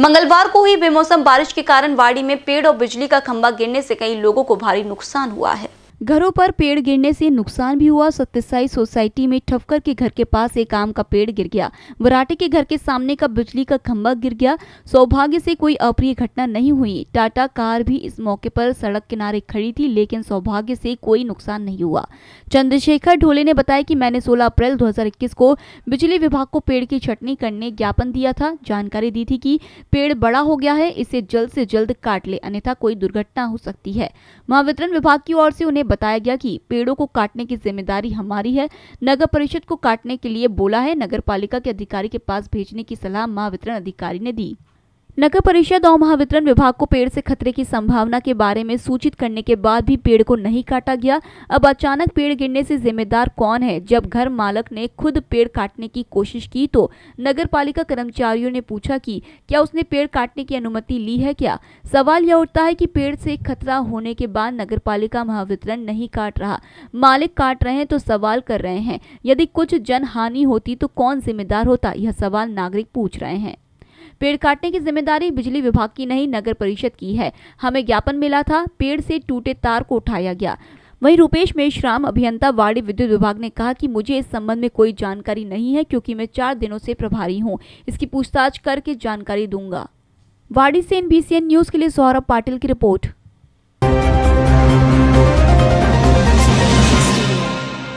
मंगलवार को हुई बेमौसम बारिश के कारण वाड़ी में पेड़ और बिजली का खंभा गिरने से कई लोगों को भारी नुकसान हुआ है घरों पर पेड़ गिरने से नुकसान भी हुआ सत्यसाई सोसाइटी में ठफकर के घर के पास एक आम का पेड़ गिर गया वराटे के घर के सामने का बिजली का खंभा गिर गया सौभाग्य से कोई अप्रिय घटना नहीं हुई टाटा कार भी इस मौके पर सड़क किनारे खड़ी थी लेकिन सौभाग्य से कोई नुकसान नहीं हुआ चंद्रशेखर ढोले ने बताया कि मैंने सोलह अप्रैल दो को बिजली विभाग को पेड़ की छटनी करने ज्ञापन दिया था जानकारी दी थी कि पेड़ बड़ा हो गया है इसे जल्द से जल्द काट ले अन्यथा कोई दुर्घटना हो सकती है महावितरण विभाग की ओर से उन्हें बताया गया कि पेड़ों को काटने की जिम्मेदारी हमारी है नगर परिषद को काटने के लिए बोला है नगर पालिका के अधिकारी के पास भेजने की सलाह महावितरण अधिकारी ने दी नगर परिषद और महावितरण विभाग को पेड़ से खतरे की संभावना के बारे में सूचित करने के बाद भी पेड़ को नहीं काटा गया अब अचानक पेड़ गिरने से जिम्मेदार कौन है जब घर मालक ने खुद पेड़ काटने की कोशिश की तो नगर पालिका कर्मचारियों ने पूछा कि क्या उसने पेड़ काटने की अनुमति ली है क्या सवाल यह उठता है कि पेड़ से खतरा होने के बाद नगर पालिका महावितरण नहीं काट रहा मालिक काट रहे हैं तो सवाल कर रहे हैं यदि कुछ जन होती तो कौन जिम्मेदार होता यह सवाल नागरिक पूछ रहे हैं पेड़ काटने की जिम्मेदारी बिजली विभाग की नहीं नगर परिषद की है हमें ज्ञापन मिला था पेड़ से टूटे तार को उठाया गया वहीं रूपेश मेश्राम अभियंता वाड़ी विद्युत विभाग ने कहा कि मुझे इस संबंध में कोई जानकारी नहीं है क्योंकि मैं चार दिनों से प्रभारी हूं इसकी पूछताछ करके जानकारी दूंगा वाड़ी से एनबीसीएन न्यूज के लिए सौरभ पाटिल की रिपोर्ट